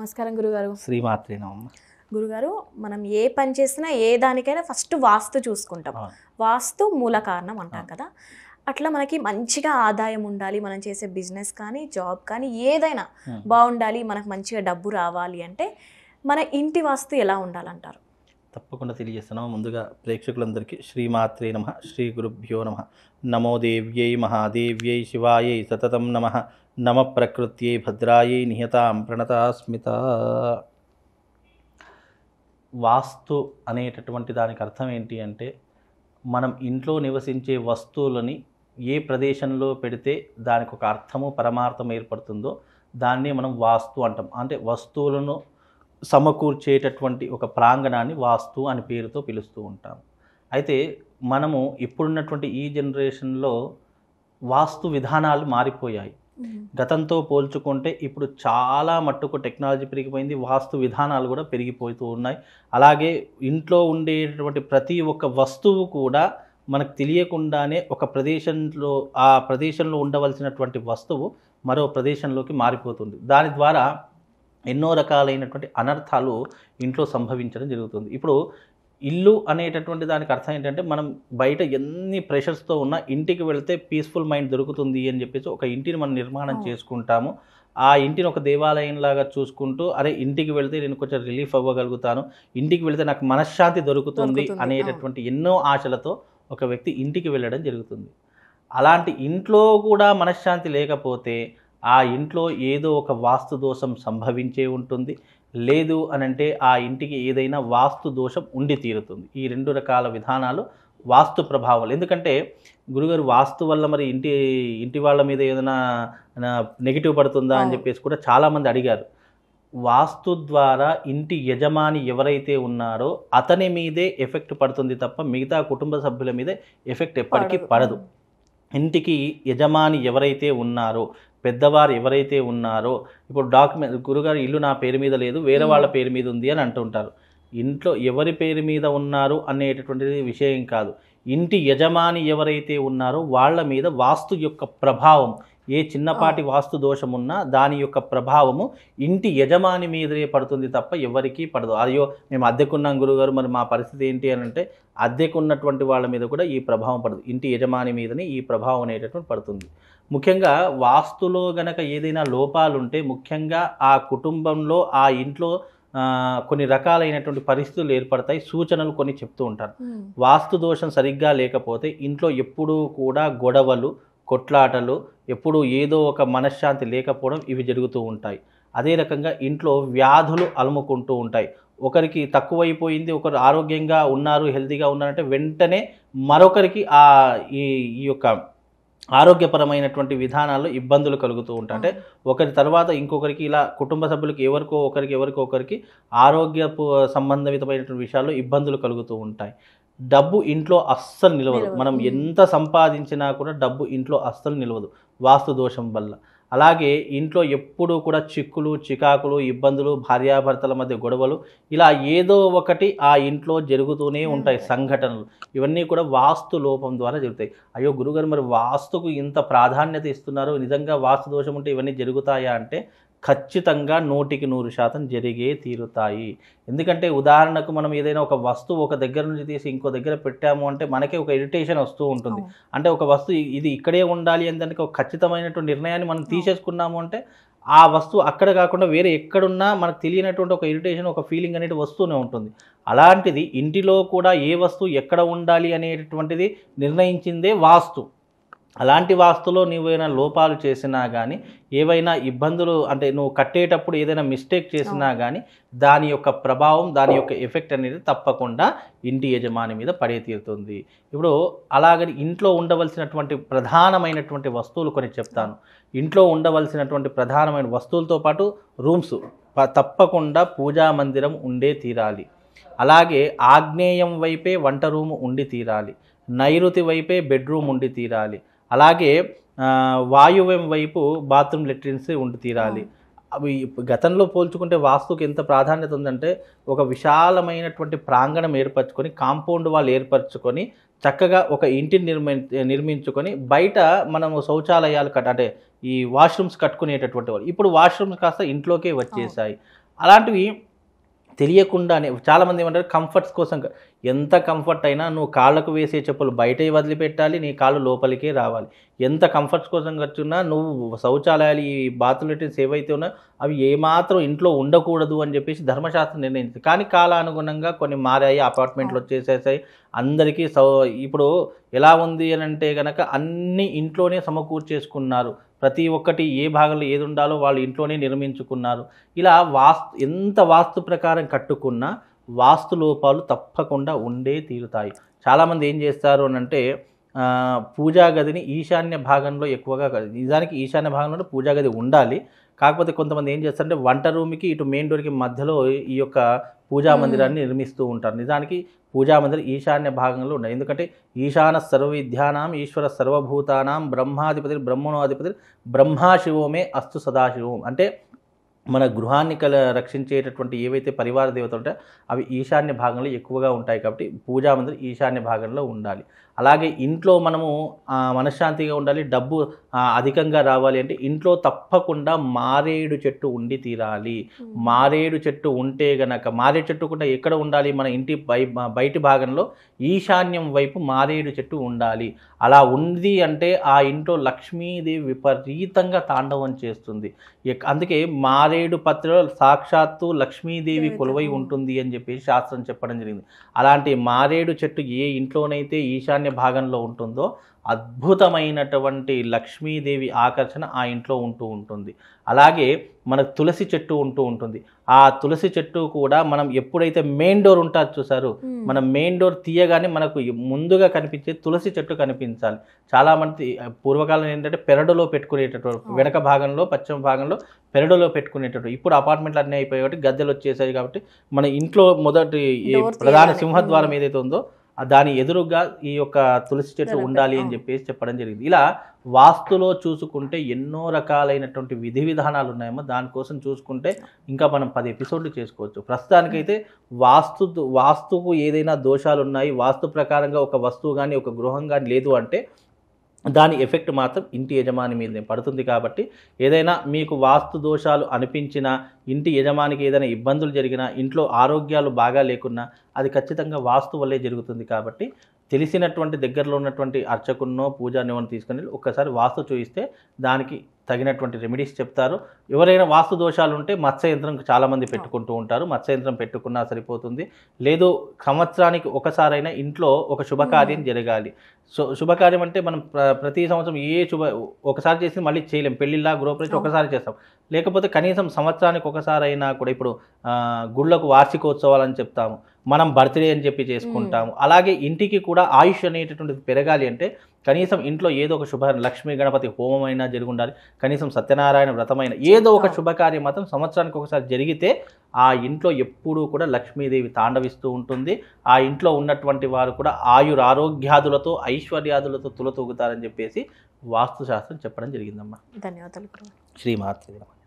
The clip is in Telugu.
నమస్కారం గురుగారు శ్రీమాత్రి నమ్మ గురుగారు మనం ఏ పని చేసినా ఏ దానికైనా ఫస్ట్ వాస్తు చూసుకుంటాం వాస్తు మూల కారణం అంటాం కదా అట్లా మనకి మంచిగా ఆదాయం ఉండాలి మనం చేసే బిజినెస్ కానీ జాబ్ కానీ ఏదైనా బాగుండాలి మనకు మంచిగా డబ్బు రావాలి అంటే మన ఇంటి వాస్తు ఎలా ఉండాలంటారు తప్పకుండా తెలియజేస్తున్నాం ముందుగా ప్రేక్షకులందరికీ శ్రీమాత్రే నమ శ్రీ గురుభ్యో నమ నమో దేవ్యై మహాదేవ్యై శివాయ సతతం నమ నమ ప్రకృత్యై భద్రాయై నిహతాం ప్రణతాస్మిత వాస్తు అనేటటువంటి దానికి అర్థం ఏంటి అంటే మనం ఇంట్లో నివసించే వస్తువులని ఏ ప్రదేశంలో పెడితే దానికి ఒక అర్థము పరమార్థం ఏర్పడుతుందో దాన్ని మనం వాస్తు అంటాం అంటే వస్తువులను సమకూర్చేటటువంటి ఒక ప్రాంగణాన్ని వాస్తు అని పేరుతో పిలుస్తూ ఉంటాం అయితే మనము ఇప్పుడున్నటువంటి ఈ జనరేషన్లో వాస్తు విధానాలు మారిపోయాయి గతంతో పోల్చుకుంటే ఇప్పుడు చాలా మట్టుకు టెక్నాలజీ పెరిగిపోయింది వాస్తు విధానాలు కూడా పెరిగిపోతూ ఉన్నాయి అలాగే ఇంట్లో ఉండేటువంటి ప్రతి ఒక్క వస్తువు కూడా మనకు తెలియకుండానే ఒక ప్రదేశంలో ఆ ప్రదేశంలో ఉండవలసినటువంటి వస్తువు మరో ప్రదేశంలోకి మారిపోతుంది దాని ద్వారా ఎన్నో రకాలైనటువంటి అనర్థాలు ఇంట్లో సంభవించడం జరుగుతుంది ఇప్పుడు ఇల్లు అనేటటువంటి దానికి అర్థం ఏంటంటే మనం బయట ఎన్ని ప్రెషర్స్తో ఉన్న ఇంటికి వెళితే పీస్ఫుల్ మైండ్ దొరుకుతుంది అని చెప్పేసి ఒక ఇంటిని మనం నిర్మాణం చేసుకుంటాము ఆ ఇంటిని ఒక దేవాలయంలాగా చూసుకుంటూ అరే ఇంటికి వెళితే నేను కొంచెం రిలీఫ్ అవ్వగలుగుతాను ఇంటికి వెళితే నాకు మనశ్శాంతి దొరుకుతుంది అనేటటువంటి ఎన్నో ఆశలతో ఒక వ్యక్తి ఇంటికి వెళ్ళడం జరుగుతుంది అలాంటి ఇంట్లో కూడా మనశ్శాంతి లేకపోతే ఆ ఇంట్లో ఏదో ఒక వాస్తు దోషం సంభవించే ఉంటుంది లేదు అని అంటే ఆ ఇంటికి ఏదైనా వాస్తు దోషం ఉండి తీరుతుంది ఈ రెండు రకాల విధానాలు వాస్తు ప్రభావాలు ఎందుకంటే గురుగారు వాస్తు వల్ల మరి ఇంటి ఇంటి వాళ్ళ మీద ఏదైనా నెగిటివ్ పడుతుందా అని చెప్పేసి కూడా చాలామంది అడిగారు వాస్తు ద్వారా ఇంటి యజమాని ఎవరైతే ఉన్నారో అతని మీదే ఎఫెక్ట్ పడుతుంది తప్ప మిగతా కుటుంబ సభ్యుల మీదే ఎఫెక్ట్ ఎప్పటికీ పడదు ఇంటికి యజమాని ఎవరైతే ఉన్నారో పెద్దవారు ఎవరైతే ఉన్నారో ఇప్పుడు డాక్యుమెంట్ గురుగారు ఇల్లు నా పేరు మీద లేదు వేరే వాళ్ళ hmm. పేరు మీద ఉంది అని అంటుంటారు ఇంట్లో ఎవరి పేరు మీద ఉన్నారు అనేటటువంటిది విషయం కాదు ఇంటి యజమాని ఎవరైతే ఉన్నారో వాళ్ళ మీద వాస్తు యొక్క ప్రభావం ఏ చిన్నపాటి వాస్తు దోషం ఉన్నా దాని యొక్క ప్రభావము ఇంటి యజమాని మీదే పడుతుంది తప్ప ఎవరికీ పడదు అయ్యో మేము అద్దెకున్నాం గురుగారు మరి మా పరిస్థితి ఏంటి అని అంటే అద్దెకున్నటువంటి వాళ్ళ మీద కూడా ఈ ప్రభావం పడదు ఇంటి యజమాని మీదనే ఈ ప్రభావం అనేటటువంటి పడుతుంది ముఖ్యంగా వాస్తులో గనక ఏదైనా లోపాలుంటే ముఖ్యంగా ఆ కుటుంబంలో ఆ ఇంట్లో కొన్ని రకాలైనటువంటి పరిస్థితులు ఏర్పడతాయి సూచనలు కొన్ని చెప్తూ ఉంటారు వాస్తు దోషం సరిగ్గా లేకపోతే ఇంట్లో ఎప్పుడూ కూడా గొడవలు కొట్లాటలు ఎప్పుడూ ఏదో ఒక మనశ్శాంతి లేకపోవడం ఇవి జరుగుతూ ఉంటాయి అదే రకంగా ఇంట్లో వ్యాధులు అలుముకుంటూ ఉంటాయి ఒకరికి తక్కువైపోయింది ఒకరు ఆరోగ్యంగా ఉన్నారు హెల్తీగా ఉన్నారంటే వెంటనే మరొకరికి ఆ ఈ యొక్క ఆరోగ్యపరమైనటువంటి విధానాల్లో ఇబ్బందులు కలుగుతూ ఉంటాయి అంటే ఒకరి తర్వాత ఇంకొకరికి ఇలా కుటుంబ సభ్యులకి ఎవరికో ఒకరికి ఎవరికో ఒకరికి ఆరోగ్యపు సంబంధితమైనటువంటి విషయాల్లో ఇబ్బందులు కలుగుతూ ఉంటాయి డబ్బు ఇంట్లో అస్సలు నిలవదు మనం ఎంత సంపాదించినా కూడా డబ్బు ఇంట్లో అస్సలు నిలవదు వాస్తు దోషం వల్ల అలాగే ఇంట్లో ఎప్పుడూ కూడా చిక్కులు చికాకులు ఇబ్బందులు భార్యాభర్తల మధ్య గొడవలు ఇలా ఏదో ఒకటి ఆ ఇంట్లో జరుగుతూనే ఉంటాయి సంఘటనలు ఇవన్నీ కూడా వాస్తు లోపం ద్వారా జరుగుతాయి అయ్యో గురుగారు మరి వాస్తుకు ఇంత ప్రాధాన్యత ఇస్తున్నారు నిజంగా వాస్తు దోషం ఉంటే ఇవన్నీ జరుగుతాయా అంటే ఖచ్చితంగా నూటికి నూరు శాతం జరిగే తీరుతాయి ఎందుకంటే ఉదాహరణకు మనం ఏదైనా ఒక వస్తువు ఒక దగ్గర నుంచి తీసి ఇంకో దగ్గర పెట్టాము అంటే మనకే ఒక ఇరిటేషన్ వస్తూ ఉంటుంది అంటే ఒక వస్తువు ఇది ఇక్కడే ఉండాలి అని దానికి ఒక ఖచ్చితమైనటువంటి నిర్ణయాన్ని మనం తీసేసుకున్నాము అంటే ఆ వస్తువు అక్కడ కాకుండా వేరే ఎక్కడున్నా మనకు తెలియనటువంటి ఒక ఇరిటేషన్ ఒక ఫీలింగ్ అనేది వస్తూనే ఉంటుంది అలాంటిది ఇంటిలో కూడా ఏ వస్తువు ఎక్కడ ఉండాలి అనేటటువంటిది నిర్ణయించిందే వాస్తు అలాంటి వాస్తులో నీవైనా లోపాలు చేసినా కానీ ఏవైనా ఇబ్బందులు అంటే నువ్వు కట్టేటప్పుడు ఏదైనా మిస్టేక్ చేసినా కానీ దాని యొక్క ప్రభావం దాని యొక్క ఎఫెక్ట్ అనేది తప్పకుండా ఇంటి యజమాని మీద పడే తీరుతుంది ఇప్పుడు అలాగని ఇంట్లో ఉండవలసినటువంటి ప్రధానమైనటువంటి వస్తువులు కొన్ని చెప్తాను ఇంట్లో ఉండవలసినటువంటి ప్రధానమైన వస్తువులతో పాటు రూమ్స్ తప్పకుండా పూజా మందిరం ఉండే తీరాలి అలాగే ఆగ్నేయం వైపే వంట రూమ్ ఉండి తీరాలి నైరుతి వైపే బెడ్రూమ్ ఉండి తీరాలి అలాగే వాయువ్యం వైపు బాత్రూమ్ లెట్రిన్స్ ఉండి తీరాలి అవి గతంలో పోల్చుకుంటే వాస్తుకి ఎంత ప్రాధాన్యత ఉందంటే ఒక విశాలమైనటువంటి ప్రాంగణం ఏర్పరచుకొని కాంపౌండ్ వాళ్ళు ఏర్పరచుకొని చక్కగా ఒక ఇంటిని నిర్మి నిర్మించుకొని బయట మనము శౌచాలయాలు కట్ట అంటే ఈ వాష్రూమ్స్ కట్టుకునేటటువంటి వాళ్ళు ఇప్పుడు వాష్రూమ్స్ కాస్త ఇంట్లోకే వచ్చేసాయి అలాంటివి తెలియకుండానే చాలామంది ఏమంటారు కంఫర్ట్స్ కోసం ఎంత కంఫర్ట్ అయినా నువ్వు కాళ్ళకు వేసే చెప్పులు బయట వదిలిపెట్టాలి నీ కాళ్ళు లోపలికే రావాలి ఎంత కంఫర్ట్స్ కోసం ఖర్చున్నా నువ్వు శౌచాలయాలు ఈ బాత్రూమ్స్ ఏవైతే ఉన్నా అవి ఏమాత్రం ఇంట్లో ఉండకూడదు అని చెప్పేసి ధర్మశాస్త్రం నిర్ణయించింది కానీ కాలానుగుణంగా కొన్ని మారాయి అపార్ట్మెంట్లు వచ్చేసేసాయి అందరికీ సౌ ఇప్పుడు ఎలా ఉంది అని అంటే కనుక అన్ని ఇంట్లోనే సమకూర్చేసుకున్నారు ప్రతి ఒక్కటి ఏ భాగంలో ఏది ఉండాలో వాళ్ళు ఇంట్లోనే నిర్మించుకున్నారు ఇలా వాస్తు ఎంత వాస్తు ప్రకారం కట్టుకున్నా వాస్తు లోపాలు తప్పకుండా ఉండే తీరుతాయి చాలామంది ఏం చేస్తారు అని అంటే పూజా గదిని ఈశాన్య భాగంలో ఎక్కువగా నిజానికి ఈశాన్య భాగంలో పూజా గది ఉండాలి కాకపోతే కొంతమంది ఏం చేస్తారంటే వంట రూమ్కి ఇటు మెయిన్ డోర్కి మధ్యలో ఈ యొక్క పూజా మందిరాన్ని నిర్మిస్తూ ఉంటారు నిజానికి పూజా మందిరం ఈశాన్య భాగంలో ఉండాలి ఎందుకంటే ఈశాన సర్వవిద్యానాం ఈశ్వర సర్వభూతానాం బ్రహ్మాధిపతి బ్రహ్మణోధిపతి బ్రహ్మాశివోమే అస్తు సదాశివం అంటే మన గృహాన్ని కల రక్షించేటటువంటి ఏవైతే పరివార దేవతలు ఉంటాయో అవి ఈశాన్య భాగంలో ఎక్కువగా ఉంటాయి కాబట్టి పూజా మందిరం ఈశాన్య భాగంలో ఉండాలి అలాగే ఇంట్లో మనము మనశ్శాంతిగా ఉండాలి డబ్బు అధికంగా రావాలి అంటే ఇంట్లో తప్పకుండా మారేడు చెట్టు ఉండి తీరాలి మారేడు చెట్టు ఉంటే గనక మారేడు చెట్టు కూడా ఎక్కడ ఉండాలి మన ఇంటి బై బయటి భాగంలో ఈశాన్యం వైపు మారేడు చెట్టు ఉండాలి అలా ఉంది అంటే ఆ ఇంట్లో లక్ష్మీదేవి విపరీతంగా తాండవం చేస్తుంది అందుకే మారేడు పత్రిలో సాక్షాత్తు లక్ష్మీదేవి కొలువై ఉంటుంది అని చెప్పి శాస్త్రం చెప్పడం జరిగింది అలాంటి మారేడు చెట్టు ఏ ఇంట్లోనైతే ఈశాన్య పశ్చిమాగ్ని భాగంలో ఉంటుందో అద్భుతమైనటువంటి లక్ష్మీదేవి ఆకర్షణ ఆ ఇంట్లో ఉంటూ ఉంటుంది అలాగే మనకు తులసి చెట్టు ఉంటూ ఉంటుంది ఆ తులసి చెట్టు కూడా మనం ఎప్పుడైతే మెయిన్ డోర్ ఉంటారు చూసారు మనం మెయిన్ డోర్ తీయగానే మనకు ముందుగా కనిపించే తులసి చెట్టు కనిపించాలి చాలామంది పూర్వకాలం ఏంటంటే పెరడులో పెట్టుకునేటటువంటి వెనక భాగంలో పశ్చిమ భాగంలో పెరడులో పెట్టుకునేటటువంటి ఇప్పుడు అపార్ట్మెంట్లు అన్నీ అయిపోయాయి కాబట్టి గద్దెలు వచ్చేసాయి కాబట్టి మన ఇంట్లో మొదటి ప్రధాన సింహద్వారం ఏదైతే ఉందో దాని ఎదురుగా ఈ యొక్క తులసి చెట్టు ఉండాలి అని చెప్పేసి చెప్పడం జరిగింది ఇలా వాస్తులో చూసుకుంటే ఎన్నో రకాలైనటువంటి విధి విధానాలు ఉన్నాయేమో దానికోసం చూసుకుంటే ఇంకా మనం పది ఎపిసోడ్లు చేసుకోవచ్చు ప్రస్తుతానికైతే వాస్తు వాస్తుకు ఏదైనా దోషాలు ఉన్నాయి వాస్తు ప్రకారంగా ఒక వస్తువు కానీ ఒక గృహం కానీ లేదు అంటే దాని ఎఫెక్ట్ మాత్రం ఇంటి యజమాని మీదనే పడుతుంది కాబట్టి ఏదైనా మీకు వాస్తు దోషాలు అనిపించినా ఇంటి యజమానికి ఏదైనా ఇబ్బందులు జరిగినా ఇంట్లో ఆరోగ్యాలు బాగా లేకున్నా అది ఖచ్చితంగా వాస్తు వల్లే జరుగుతుంది కాబట్టి తెలిసినటువంటి దగ్గరలో ఉన్నటువంటి అర్చకున్నో పూజా నివన్ తీసుకుని ఒక్కసారి వాస్తు చూయిస్తే దానికి తగినటువంటి రెమెడీస్ చెప్తారు ఎవరైనా వాస్తు దోషాలు ఉంటే మత్స్య యంత్రం చాలామంది పెట్టుకుంటూ ఉంటారు మత్స్య యంత్రం పెట్టుకున్నా సరిపోతుంది లేదు సంవత్సరానికి ఒకసారైనా ఇంట్లో ఒక శుభకార్యం జరగాలి సో శుభకార్యం అంటే మనం ప్రతి సంవత్సరం ఏ శుభ ఒకసారి చేసి మళ్ళీ చేయలేం పెళ్ళిళ్ళ గృహప్రవేశం ఒకసారి చేస్తాం లేకపోతే కనీసం సంవత్సరానికి ఒకసారైనా కూడా ఇప్పుడు గుళ్ళకు వార్షికోత్సవాలు అని చెప్తాము మనం బర్త్డే అని చెప్పి చేసుకుంటాము అలాగే ఇంటికి కూడా ఆయుష్ అనేటటువంటిది పెరగాలి అంటే కనీసం ఇంట్లో ఏదో ఒక శుభ లక్ష్మీ గణపతి హోమం అయినా జరిగి ఉండాలి కనీసం సత్యనారాయణ వ్రతమైన ఏదో ఒక శుభకార్యం మాత్రం సంవత్సరానికి ఒకసారి జరిగితే ఆ ఇంట్లో ఎప్పుడూ కూడా లక్ష్మీదేవి తాండవిస్తూ ఉంటుంది ఆ ఇంట్లో ఉన్నటువంటి వారు కూడా ఆయుర ఆరోగ్యాదులతో ఐశ్వర్యాదులతో తులతూగుతారని చెప్పేసి వాస్తుశాస్త్రం చెప్పడం జరిగిందమ్మా ధన్యవాదాలు శ్రీమాత్రి